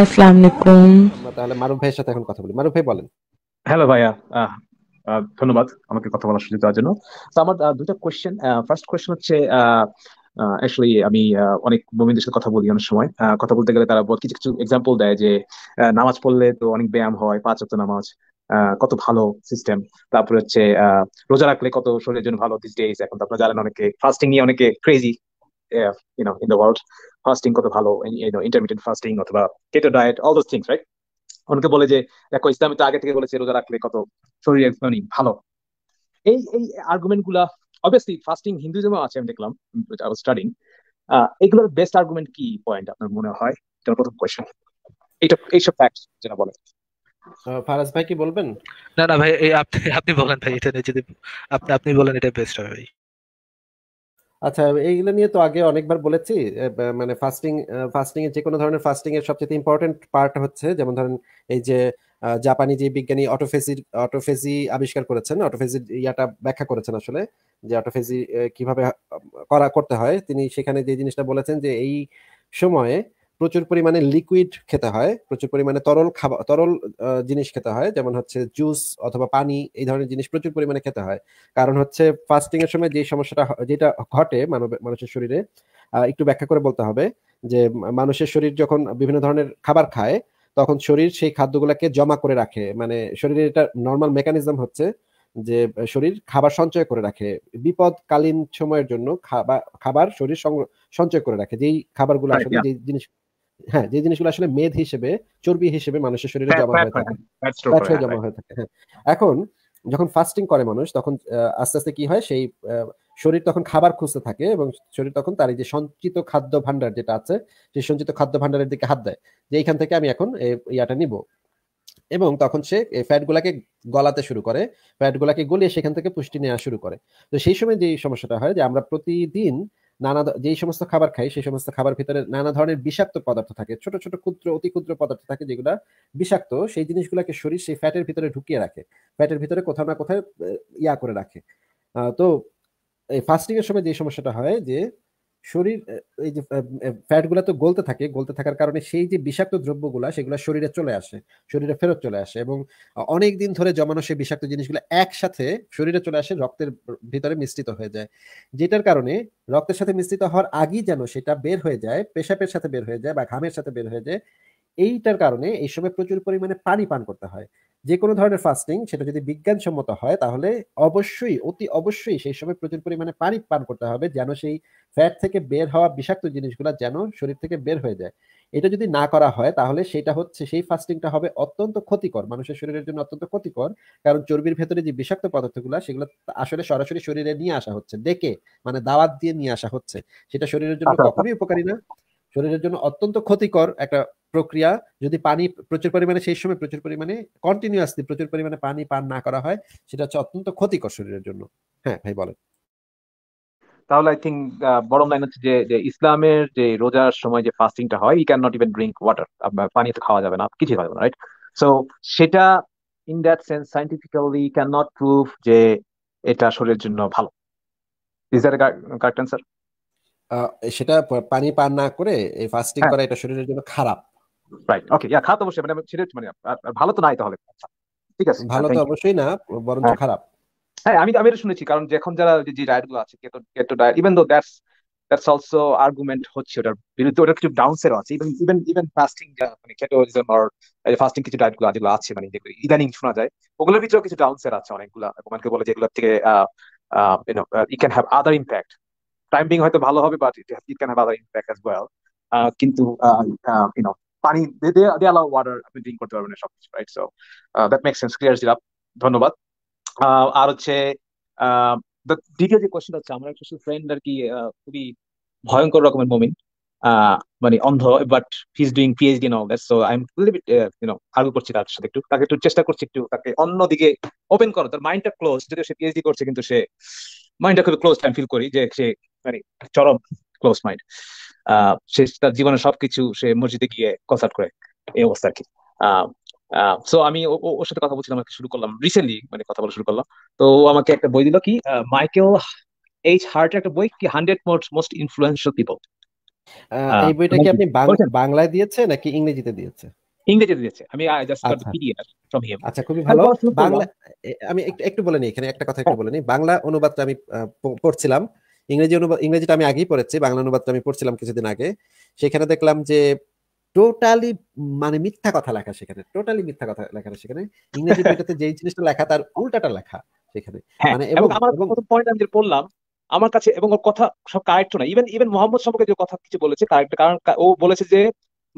আসসালামু আলাইকুম তাহলে মারুফ ভাইয়ের সাথে এখন কথা বলি মারুফ ভাই বলেন হ্যালো ভাইয়া ধন্যবাদ আমাকে কথা বলার সুযোগ দেওয়ার জন্য তো আমার দুটো কোয়েশ্চেন ফার্স্ট কোয়েশ্চেন হচ্ছে অ্যাকচুয়ালি আমি অনেক মোমিনদের সাথে কথা বলি অনেক সময় কথা বলতে গেলে তারা কিছু কিছু এক্সাম্পল দেয় যে নামাজ পড়লে তো অনেক ব্যায়াম হয় পাঁচ ওয়াক্ত নামাজ কত ভালো সিস্টেম তারপরে হচ্ছে রোজা রাখলে কত শরীরের জন্য ভালো দিস ডেজ এখন তো জানেন অনেকে ফাস্টিং নিয়ে অনেকে crazy in the world fasting কত ভালো ইন্টারমিডিয়েট ফাস্টিং অথবা keto diet all those things right অনেকে বলে যে দেখো ইসলামী তো আগে থেকে বলেছে রোজা রাখলে কত শরীর মানে ভালো এই এই আর্গুমেন্ট গুলা অবভিয়াসলি ফাস্টিং হিন্দুজমে আছে আমি দেখলাম স্টাডিং এগুলোর বেস্ট আর্গুমেন্ট কি পয়েন্ট আপনার মনে হয় এটা প্রথম কোয়েশ্চেন এইটা এইসব ফ্যাক্ট যেটা বলে ফারাজ ভাই কি বলবেন না না ভাই আপনি আপনি বলেন ভাই এটা যদি আপনি আপনি বলেন এটা বেস্ট হবে ভাই আচ্ছা এইগুলো নিয়ে তো আগে অনেকবার বলেছি মানে ফাস্টিং ফাস্টিং এর যে কোনো ধরনের ফাস্টিং এর সবচেয়ে ইম্পর্টেন্ট পার্ট হচ্ছে যেমন ধরেন এই যে জাপানি যে বিজ্ঞানী অটোফেজি অটোফেজি আবিষ্কার করেছেন অটোফেজি ইয়াটা ব্যাখ্যা করেছেন আসলে যে অটোফেজি কিভাবে করা করতে হয় তিনি সেখানে যে জিনিসটা বলেছেন যে এই সময়ে প্রচুর পরিমাণে লিকুইড খেতে হয় প্রচুর পরিমাণে তরল খাবার তরল জিনিস খেতে হয় যেমন হচ্ছে জুস অথবা পানি এই ধরনের জিনিস প্রচুর পরিমাণে খেতে হয় কারণ হচ্ছে ফাস্টিং এর সময় যে সমস্যাটা যেটা ঘটে মানব মানুষের শরীরে একটু ব্যাখ্যা করে বলতে হবে যে মানুষের শরীর যখন বিভিন্ন ধরনের খাবার খায় তখন শরীর সেই খাদ্যগুলোকে জমা করে রাখে মানে শরীরের এটা নর্মাল মেকানিজম হচ্ছে যে শরীর খাবার সঞ্চয় করে রাখে বিপদকালীন সময়ের জন্য খাবার শরীর সঞ্চয় করে রাখে যেই খাবারগুলো আসলে যে জিনিস হ্যাঁ যে জিনিসগুলো আসলে মেদ হিসেবে চর্বি হিসেবে মানুষের শরীরে জমা হয়ে থাকে ফ্যাট হয়ে জমা হয়ে থাকে এখন যখন ফাস্টিং করে মানুষ তখন আস্তে আস্তে কি হয় সেই শরীর তখন খাবার খুঁজতে থাকে এবং শরীর তখন তার এই যে সঞ্চিত খাদ্য ভান্ডার যেটা আছে সেই সঞ্চিত খাদ্য ভান্ডারের দিকে হাত দেয় যে এইখান থেকে আমি এখন ইয়াটা নিব এবং তখন সে ফ্যাট গুলাকে গলাতে শুরু করে ফ্যাট গুলাকে গলিয়ে সেখান থেকে পুষ্টি নেওয়া শুরু করে তো সেই সময় যে সমস্যাটা হয় যে আমরা প্রতিদিন আহ নানা যেই সমস্ত খাবার খাই সেই সমস্ত খাবার ভিতরে নানা ধরনের বিষাক্ত পদার্থ থাকে ছোট ছোট ক্ষুদ্র অতি ক্ষুদ্র পদার্থ থাকে যেগুলো বিষাক্ত সেই জিনিসগুলোকে শরীর সেই ফ্যাটের ভিতরে ঢুকিয়ে রাখে ফ্যাটের ভিতরে কোথাও না কোথাও ইয়া করে রাখে তো এই ফাস্টিং এর সময় যে সমস্যাটা হয় যে শরীর এই যে ফ্যাটগুলো তো গলতে থাকে গলতে থাকার কারণে সেই যে বিষাক্ত দ্রব্যগুলো সেগুলো শরীরে চলে আসে শরীরে ফেরত চলে আসে এবং অনেক দিন ধরে জমানো সেই বিষাক্ত জিনিসগুলো একসাথে শরীরে চলে আসে রক্তের ভিতরে মিশ্রিত হয়ে যায় যেটার কারণে রক্তের সাথে মিশ্রিত হওয়ার আগেই যেন সেটা বের হয়ে যায় পেশাবের সাথে বের হয়ে যায় বা ঘামের সাথে বের হয়ে যায় এইটার কারণে এই সময় প্রচুর পরিমাণে পানি পান করতে হয় যে কোনো ধরনের ফাস্টিং সেটা যদি বিজ্ঞানসম্মত হয় তাহলে অবশ্যই অতি অবশ্যই সেই সময় প্রচুর পরিমাণে পানি পান করতে হবে যেন সেই ফ্যাট থেকে বের হওয়া বিষাক্ত জিনিসগুলো যেন শরীর থেকে বের হয়ে যায় এটা যদি না করা হয় তাহলে সেটা হচ্ছে সেই ফাস্টিংটা হবে অত্যন্ত ক্ষতিকর মানুষের শরীরের জন্য অত্যন্ত ক্ষতিকর কারণ চর্বির ভেতরে যে বিষাক্ত পদার্থগুলো সেগুলো আসলে সরাসরি শরীরে নিয়ে আসা হচ্ছে দেখে মানে দাওয়াত দিয়ে নিয়ে আসা হচ্ছে সেটা শরীরের জন্য আচ্ছা, আচ্ছা। কখনোই উপকারী না শরীরের জন্য অত্যন্ত ক্ষতিকর একটা প্রক্রিয়া যদি পানি প্রচুর পরিমাণে সেই সময় প্রচুর পরিমাণে কন্টিনিউয়াসলি প্রচুর পরিমাণে পানি পান না করা হয় সেটা হচ্ছে অত্যন্ত ক্ষতিকর শরীরের জন্য হ্যাঁ ভাই বলেন তাহলে আই থিঙ্ক বড় লাইন হচ্ছে যে যে ইসলামের যে রোজার সময় যে ফাস্টিংটা হয় he can not even drink water পানি তো খাওয়া যাবে না কিছু খাওয়া যাবে না রাইট সো সেটা in that sense scientifically can not prove যে এটা শরীরের জন্য ভালো ইজ দ্যাট কারেক্ট অ্যান্সার সেটা পানি পান না করে এই ফাস্টিং হ্যাঁ। করা এটা শরীরের জন্য খারাপ রাইট ওকে ইয়া খারাপ অবশ্যই মানে সেটা মানে ভালো তো নাই তাহলে আচ্ছা, ঠিক আছে ভালো তো অবশ্যই না বরঞ্চ হ্যাঁ। খারাপ হ্যাঁ আমি আমি এটা শুনেছি কারণ যে এখন যারা যে ডায়েট গুলো আছে keto keto diet even though that's that's also argument হচ্ছে ওটার বিরুদ্ধে ওটার কিছু ডাউনসের আছে ইভেন ইভেন ইভেন ফাস্টিং মানে কেটোজম অর ফাস্টিং কিছু ডায়েট গুলো যেগুলো আছে মানে যেগুলো ইদানিং শোনা যায় ওগুলোর ভিতরেও কিছু ডাউনসের আছে অনেকগুলা অনেকে বলে যেগুলোর থেকে you know it can have other impact timing হয়তো ভালো হবে but it can have other impact as well কিন্তু ইউনো পানি দে দে ওয়াটার আপনি ড্রিঙ্ক করতে পারবেন সবকিছু right so that make sense clear জিরাপ ধন্যবাদ আর হচ্ছে দ্বিতীয় যে কোয়েশ্চেন হচ্ছে আমার একটা ফ্রেন্ড আর কি খুবই ভয়ঙ্কর রকমের মোমেন্ট মানে অন্ধ but his doing PhD in all that so I am bit you know argue করছি তার সাথে একটু তাকে একটু চেষ্টা করছি একটু তাকে অন্যদিকে ওপেন করো তার মাইন্ডটা ক্লোজ যদিও সে পিএইচডি করছে কিন্তু সে মাইন্ডটা খুব ক্লোজ টাইম ফিল করি যে সে মানে চরম ক্লোজ মাইন্ড সে তার জীবনের সবকিছু সে মসজিদে গিয়ে কনসার্ট করে এই অবস্থা আর কি সো আমি ওর সাথে কথা বলছিলাম শুরু করলাম রিসেন্টলি মানে কথা বলা শুরু করলাম তো আমাকে একটা বই দিল কি মাইকেল এইচ হার্টের একটা বই কি hundred most most influential people এই বইটা কি আপনি বাংলায় দিয়েছে নাকি ইংরেজিতে দিয়েছে ইংরেজিতে দিয়েছে আমি just got PDF from him আচ্ছা খুবই ভালো বাংলা আমি একটু একটু বলে নিই এখানে একটা কথা একটু হ্যাঁ। বলে নিই বাংলা অনুবাদটা আমি পড়ছিলাম ইংরেজি অনুবাদ ইংরেজিটা আমি আগেই পড়েছি বাংলা অনুবাদটা আমি পড়ছিলাম কিছুদিন আগে সেখানে দেখলাম যে টোটালি মানে মিথ্যা কথা লেখা সেখানে টোটালি মিথ্যা কথা লেখা সেখানে ইংরেজি বইটাতে যে জিনিসটা লেখা তার উল্টাটা লেখা সেখানে হ্যাঁ, মানে এবং আমার পয়েন্ট আমি বললাম আমার কাছে এবং ওর কথা সব কারেক্ট না ইভেন ইভেন মোহাম্মদ সম্পর্কে যে কথা কিছু বলেছে কারেক্ট কারণ ও বলেছে যে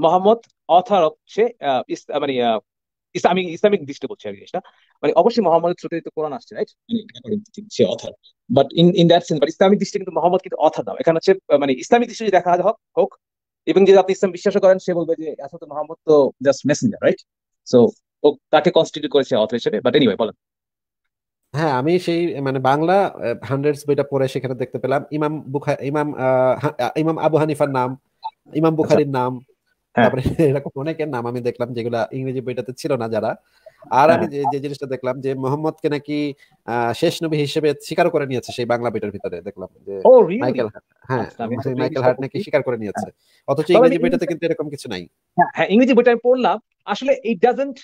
মোহাম্মদ অথার হচ্ছে মানে ইসলামিক ইসলামিক দৃষ্টি করছে আর জিনিসটা মানে অবশ্যই মোহাম্মদের থ্রুতে তো কোরআন আসছে রাইট সে author but in in that sense but Islamic দৃষ্টি কিন্তু মোহাম্মদ কিন্তু অথার নাম এখানে হচ্ছে মানে ইসলামিক দৃষ্টি দেখা হোক হোক এবং যদি আপনি ইসলাম বিশ্বাস করেন সে বলবে যে আসলে তো মোহাম্মদ তো জাস্ট মেসেঞ্জার রাইট সো ও তাকে কনস্টিটিউট করেছে অথার হিসেবে বাট এনিওয়ে বলেন হ্যাঁ আমি সেই মানে বাংলা হান্ড্রেডস বইটা পড়ে সেখানে দেখতে পেলাম ইমাম বুখা ইমাম ইমাম আবু হানিফার নাম ইমাম বুখারির আচ্ছা। নাম হ্যাঁ। তারপরে এরকম অনেকের নাম আমি দেখলাম যেগুলো ইংরেজি বইটাতে ছিল না যারা আর হ্যাঁ। আমি যে জিনিসটা দেখলাম যে মোহাম্মদকে নাকি শেষ নবী হিসেবে স্বীকার করে নিয়েছে সেই বাংলা বেটার ভিতরে দেখলাম যে মাইকেল হ্যাঁ মাইকেল হার্ট হ্যাঁ, আচ্ছা, নাকি স্বীকার করে নিয়েছে হ্যাঁ। অথচ ইংরেজি বইটাতে কিন্তু এরকম কিছু নাই হ্যাঁ ইংরেজি বইটা আমি পড়লাম আসলে এই ডাজেন্ট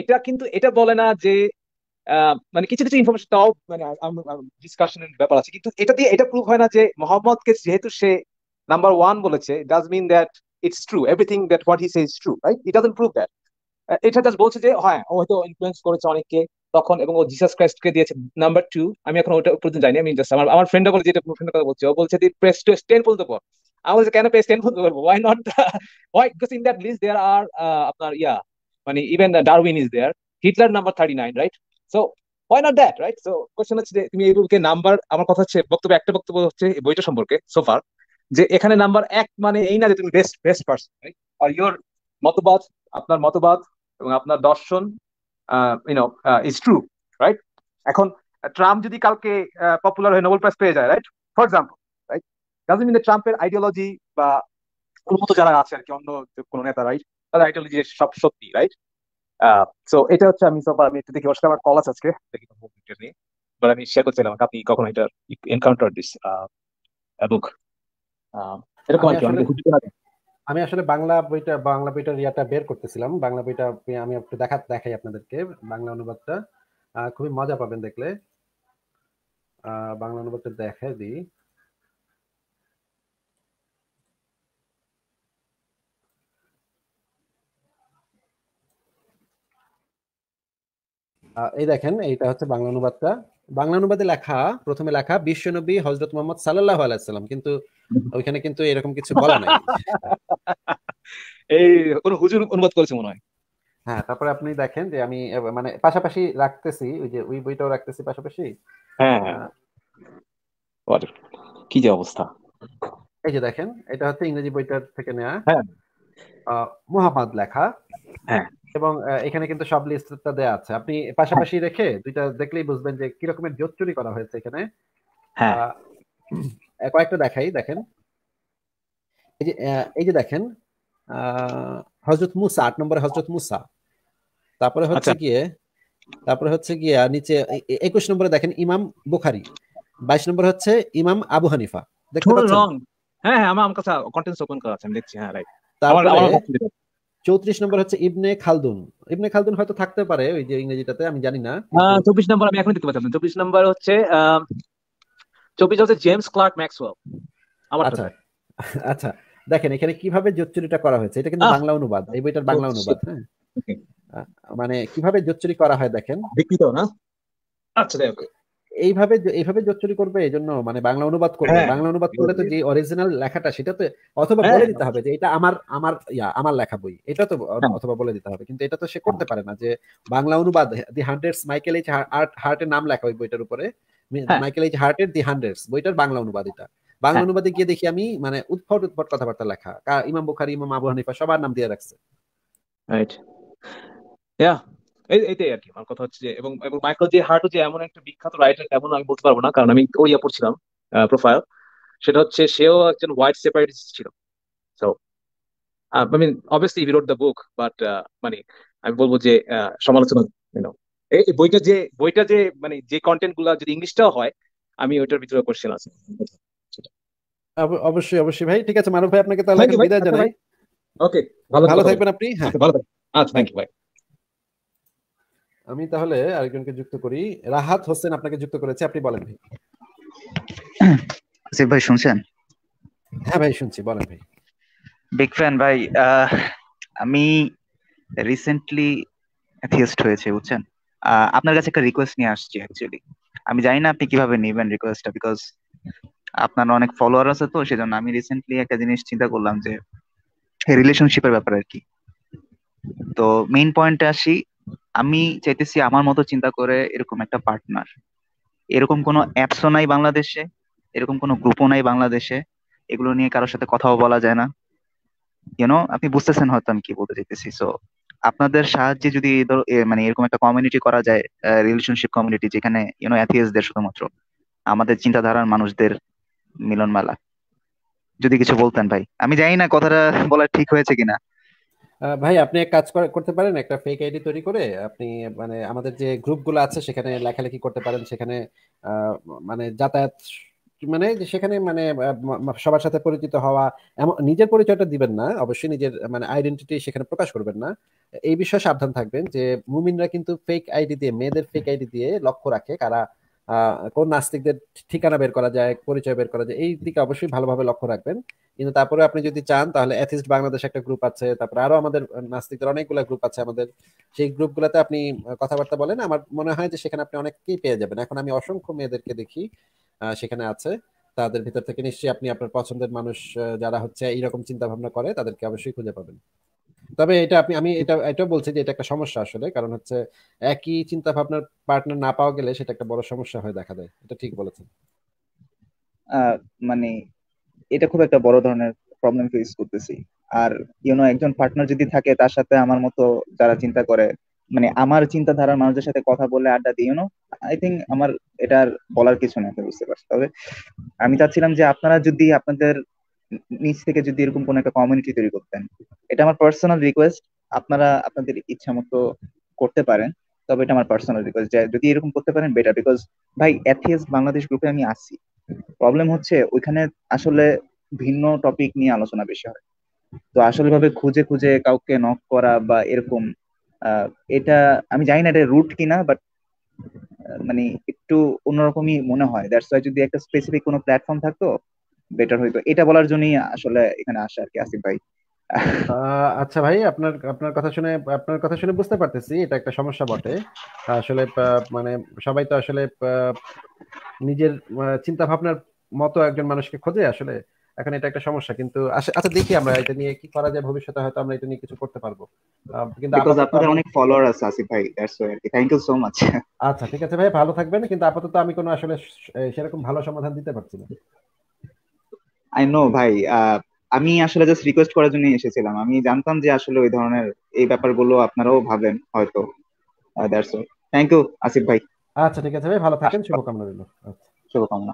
এটা কিন্তু এটা বলে না যে মানে কিছু কিছু ইনফরমেশন তাও মানে ডিসকাশনের ব্যাপার আছে কিন্তু এটা দিয়ে এটা প্রুভ হয় না যে মোহাম্মদকে যেহেতু সে নাম্বার ওয়ান বলেছে does mean that it's true everything that what he say is true right it doesn't prove that এটা জাস্ট বলছে যে হ্যাঁ ও হয়তো ইনফ্লুয়েন্স করেছে অনেককে তখন এবং ও জিসাস ক্রাইস্টকে দিয়েছে নাম্বার টু আমি এখন ওটা পর্যন্ত জানি আমি জাস্ট আমার আমার ফ্রেন্ডরা বলে যেটা ফ্রেন্ডের কথা বলছে ও বলছে যে প্রেস টেন পর্যন্ত পর আমি বলছি কেন প্রেস টেন পর্যন্ত করবো why not why because in that list there আর আপনার ইয়া মানে even Darwin is there Hitler number thirty nine right so why not that right so question হচ্ছে যে তুমি এই বুকে নাম্বার আমার কথা হচ্ছে বক্তব্য একটা বক্তব্য হচ্ছে এই বইটা সম্পর্কে সোফার যে এখানে নাম্বার এক মানে এই না যে তুমি বেস্ট বেস্ট পার্সন রাইট আর ইয়োর মতবাদ আপনার মতবাদ এবং আপনার দর্শন ইউনো ইজ ট্রু রাইট এখন ট্রাম্প যদি কালকে পপুলার হয়ে নোবেল প্রাইজ পেয়ে যায় right for example right doesn't mean ট্রাম্পের আইডিওলজি বা উন্নত যারা আছে আর কি অন্য কোনো নেতা রাইট তাদের আইডিওলজি সব সত্যি রাইট সো এটা হচ্ছে আমি সবার আমি একটু দেখি অবশ্যই আমার কল আছে আজকে দেখি নিয়ে বাট আমি শেয়ার করছিলাম আপনি কখনো এটা এনকাউন্টার দিস বুক এরকম আর কি অনেক আমি আসলে বাংলা বইটা বাংলা বইটার ইয়াটা বের করতেছিলাম বাংলা বইটা আমি একটু দেখা দেখাই আপনাদেরকে বাংলা অনুবাদটা খুবই মজা পাবেন দেখলে বাংলা অনুবাদটা দেখাই দিই এই দেখেন এইটা হচ্ছে বাংলা অনুবাদটা বাংলা অনুবাদে লেখা প্রথমে লেখা বিশ্বনবী হজরত মোহাম্মদ সাল্লাহ আলাইসাল্লাম কিন্তু ওইখানে কিন্তু এরকম কিছু বলা নাই এই কোন হুজুর অনুবাদ করেছে মনে হয় হ্যাঁ তারপরে আপনি দেখেন যে আমি মানে পাশাপাশি রাখতেছি ওই যে ওই বইটাও রাখতেছি পাশাপাশি হ্যাঁ, হ্যাঁ। কি যে অবস্থা এই যে দেখেন এটা হচ্ছে ইংরেজি বইটার থেকে নেওয়া হ্যাঁ মোহাম্মদ লেখা হ্যাঁ এবং এখানে কিন্তু সব লিস্টটা দেয়া আছে আপনি পাশাপাশি হ্যাঁ। রেখে দুইটা দেখলেই বুঝবেন যে কি রকমের জোট চুরি করা হয়েছে এখানে হ্যাঁ কয়েকটা দেখাই দেখেন এই যে এই যে দেখেন হজরত মুসা আট নম্বরে হজরত মুসা তারপরে হচ্ছে আচ্ছা। গিয়ে তারপরে হচ্ছে গিয়ে নিচে একুশ নম্বরে দেখেন ইমাম বুখারি বাইশ নম্বর হচ্ছে ইমাম আবু হানিফা দেখতে পাচ্ছেন হ্যাঁ হ্যাঁ আমার কাছে কন্টেন্ট ওপেন করা আছে আমি দেখছি হ্যাঁ রাইট তারপরে চৌত্রিশ নম্বর হচ্ছে ইবনে খালদুন ইবনে খালদুন হয়তো থাকতে পারে ওই যে ইংরেজিটাতে আমি জানি না চব্বিশ নম্বর আমি এখন দেখতে পাচ্ছি চব্বিশ নম্বর হচ্ছে চব্বিশ হচ্ছে জেমস ক্লার্ক ম্যাক্সওয়েল আমার আচ্ছা আচ্ছা দেখেন এখানে কিভাবে জোচ্চুরিটা করা হয়েছে এটা কিন্তু বাংলা অনুবাদ এই বইটার বাংলা অনুবাদ হ্যাঁ মানে কিভাবে জোচ্চুরি করা হয় দেখেন বিকৃত না আচ্ছা ওকে এইভাবে এইভাবে জোচ্চুরি করবে এই জন্য মানে বাংলা অনুবাদ করবে হ্যাঁ। বাংলা অনুবাদ করলে তো যে অরিজিনাল লেখাটা সেটা তো অথবা হ্যাঁ। বলে দিতে হবে যে এটা আমার আমার ইয়া আমার লেখা বই এটা তো হ্যাঁ। অথবা বলে দিতে হবে কিন্তু এটা তো সে করতে পারে না যে বাংলা অনুবাদ the hundreds Michael H Hart হার্টের নাম লেখা ওই বইটার উপরে মাইকেল এইচ হার্টের দি হান্ড্রেডস বইটার বাংলা অনুবাদ এটা বাংলা অনুবাদে গিয়ে দেখি আমি মানে উৎফট উৎফট কথাবার্তা লেখা ইমাম বুখারি ইমাম আবু হানিফা সবার নাম দিয়ে রাখছে রাইট ইয়া এটাই আর কি আমার কথা হচ্ছে যে এবং এবং মাইকেল জে হার্টও যে এমন একটা বিখ্যাত রাইটার এমন আমি বলতে পারবো না কারণ আমি ওই ইয়া পড়ছিলাম প্রোফাইল সেটা হচ্ছে সেও একজন হোয়াইট সেপারেটিস্ট ছিল so I mean obviously he wrote the book but মানে আমি বলবো যে সমালোচনা এই বইটা যে বইটা যে মানে যে কন্টেন্ট গুলা যদি ইংলিশটাও হয় আমি ওইটার ভিতরে কোশ্চেন আছে অবশ্যই অবশ্যই ভাই ঠিক আছে মানব ভাই আপনাকে তাহলে বিদায় আচ্ছা জানাই ওকে ভালো থাকবেন আপনি হ্যাঁ আচ্ছা, ভালো থাকবেন আচ্ছা থ্যাংক ইউ ভাই আমি তাহলে আরেকজনকে যুক্ত করি রাহাত হোসেন আপনাকে যুক্ত করেছে আপনি বলেন ভাই আসিফ ভাই শুনছেন হ্যাঁ ভাই শুনছি বলেন ভাই বিগ ফ্যান ভাই আমি রিসেন্টলি অ্যাথিয়েস্ট হয়েছে বুঝছেন আপনার কাছে একটা রিকোয়েস্ট নিয়ে আসছি অ্যাকচুয়ালি আমি জানি না আপনি কিভাবে নেবেন রিকোয়েস্টটা বিকজ আপনার অনেক ফলোয়ার আছে তো সেজন্য আমি রিসেন্টলি একটা জিনিস চিন্তা করলাম যে রিলেশনশিপের ব্যাপারে আর কি তো মেইন পয়েন্টে আসি আমি চাইতেছি আমার মতো চিন্তা করে এরকম একটা পার্টনার এরকম কোনো অ্যাপসও নাই বাংলাদেশে এরকম কোনো গ্রুপও নাই বাংলাদেশে এগুলো নিয়ে কারোর সাথে কথাও বলা যায় না ইউনো আপনি বুঝতেছেন হয়তো আমি কি বলতে চাইতেছি সো আপনাদের সাহায্যে যদি মানে এরকম একটা কমিউনিটি করা যায় রিলেশনশিপ কমিউনিটি যেখানে ইউনো অ্যাথিয়াসদের শুধুমাত্র আমাদের চিন্তাধারার মানুষদের মিলনমালা যদি কিছু বলতেন ভাই আমি জানি না কথাটা বলা ঠিক হয়েছে কিনা ভাই আপনি এক কাজ করতে পারেন একটা ফেক আইডি তৈরি করে আপনি মানে আমাদের যে গ্রুপগুলো আছে সেখানে লেখালেখি করতে পারেন সেখানে মানে যাতায়াত মানে সেখানে মানে সবার সাথে পরিচিত হওয়া এমন নিজের পরিচয়টা দিবেন না অবশ্যই নিজের মানে আইডেন্টিটি সেখানে প্রকাশ করবেন না এই বিষয়ে সাবধান থাকবেন যে মুমিনরা কিন্তু ফেক আইডি দিয়ে মেয়েদের ফেক আইডি দিয়ে লক্ষ্য রাখে কারা কোন নাস্তিকদের ঠিকানা বের করা যায় পরিচয় বের করা যায় এই দিকে অবশ্যই ভালোভাবে লক্ষ্য রাখবেন কিন্তু তারপরে আপনি যদি চান তাহলে অ্যাথিস্ট বাংলাদেশ একটা গ্রুপ আছে তারপরে আরো আমাদের নাস্তিকদের অনেকগুলো গ্রুপ আছে আমাদের সেই গ্রুপগুলোতে আপনি কথাবার্তা বলেন আমার মনে হয় যে সেখানে আপনি অনেককেই পেয়ে যাবেন এখন আমি অসংখ্য মেয়েদেরকে দেখি সেখানে আছে তাদের ভিতর থেকে নিশ্চয়ই আপনি আপনার পছন্দের মানুষ যারা হচ্ছে এইরকম চিন্তা ভাবনা করে তাদেরকে অবশ্যই খুঁজে পাবেন তবে এটা আপনি আমি এটা এটা বলছি যে এটা একটা সমস্যা আসলে কারণ হচ্ছে একই চিন্তা ভাবনার পার্টনার না পাওয়া গেলে সেটা একটা বড় সমস্যা হয়ে দেখা দেয় এটা ঠিক বলেছেন মানে এটা খুব একটা বড় ধরনের প্রবলেম ফেস করতেছি আর ইউনো একজন পার্টনার যদি থাকে তার সাথে আমার মতো যারা চিন্তা করে মানে আমার চিন্তাধারার মানুষদের সাথে কথা বলে আড্ডা দিই ইউনো আই থিঙ্ক আমার এটা আর বলার কিছু না বুঝতে পারছি তবে আমি চাচ্ছিলাম যে আপনারা যদি আপনাদের নিচ থেকে যদি এরকম কোন একটা কমিউনিটি তৈরি করতেন এটা আমার পার্সোনাল রিকোয়েস্ট আপনারা আপনাদের ইচ্ছা মতো করতে পারেন তবে এটা আমার পার্সোনাল রিকোয়েস্ট যদি এরকম করতে পারেন বেটার বিকজ ভাই অ্যাথিয়াস বাংলাদেশ গ্রুপে আমি আসি প্রবলেম হচ্ছে ওইখানে আসলে ভিন্ন টপিক নিয়ে আলোচনা বেশি হয় তো আসলে ভাবে খুঁজে খুঁজে কাউকে নক করা বা এরকম এটা আমি জানি না এটা রুট কিনা বাট মানে একটু অন্যরকমই মনে হয় দ্যাটস ওয়াই যদি একটা স্পেসিফিক কোনো প্ল্যাটফর্ম থাকতো বেটার হইতো এটা বলার জন্যই আসলে এখানে আসা আর কি আসিফ ভাই আচ্ছা ভাই আপনার আপনার কথা শুনে আপনার কথা শুনে বুঝতে পারতেছি এটা একটা সমস্যা বটে আসলে মানে সবাই তো আসলে নিজের চিন্তা ভাবনার মতো একজন মানুষকে খোঁজে আসলে এখন এটা একটা সমস্যা কিন্তু আচ্ছা, আচ্ছা দেখি আমরা এটা নিয়ে কি করা যায় ভবিষ্যতে হয়তো আমরা এটা নিয়ে কিছু করতে পারবো কিন্তু আপনাদের অনেক ফলোয়ার আছে আসিফ ভাই that's why thank you so much আচ্ছা ঠিক আছে ভাই ভালো থাকবেন কিন্তু আপাতত আমি কোনো আসলে সেরকম ভালো সমাধান দিতে পারছি না আই নো ভাই আমি আসলে জাস্ট রিকোয়েস্ট করার জন্য এসেছিলাম আমি জানতাম যে আসলে ওই ধরনের এই ব্যাপারগুলো আপনারাও ভাবেন হয়তো that's all thank you Asif ভাই আচ্ছা ঠিক আছে ভাই ভালো থাকেন আচ্ছা। শুভকামনা রইল আচ্ছা। শুভকামনা